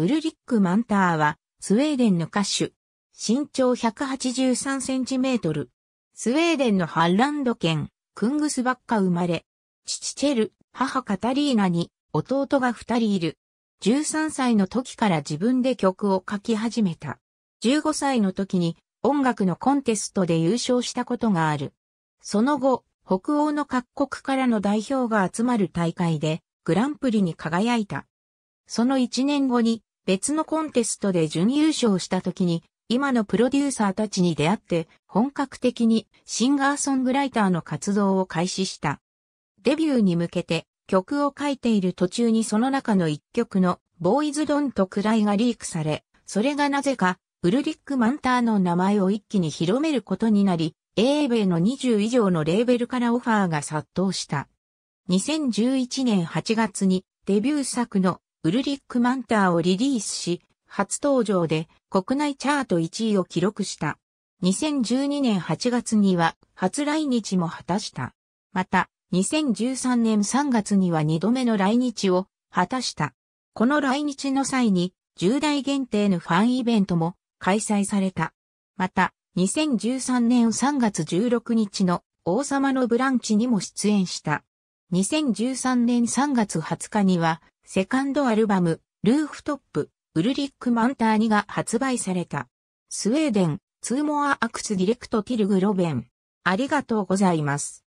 ウルリック・マンターは、スウェーデンの歌手。身長183センチメートル。スウェーデンのハンランド県、クングスバッカ生まれ。父チェル、母カタリーナに、弟が二人いる。13歳の時から自分で曲を書き始めた。15歳の時に音楽のコンテストで優勝したことがある。その後、北欧の各国からの代表が集まる大会でグランプリに輝いた。その1年後に別のコンテストで準優勝した時に、今のプロデューサーたちに出会って、本格的にシンガーソングライターの活動を開始した。デビューに向けて曲を書いている途中にその中の一曲のボーイズドンとくらいがリークされ、それがなぜかウルリック・マンターの名前を一気に広めることになり、英米の20以上のレーベルからオファーが殺到した。2011年8月にデビュー作のウルリック・マンターをリリースし、初登場で国内チャート1位を記録した。2012年8月には初来日も果たした。また、2013年3月には2度目の来日を果たした。この来日の際に10代限定のファンイベントも開催された。また、2013年3月16日の王様のブランチにも出演した。2013年3月20日にはセカンドアルバム、ルーフトップ、ウルリック・マンターニが発売された。スウェーデン、ツーモア・アクス・ディレクト・ティルグ・ロベン。ありがとうございます。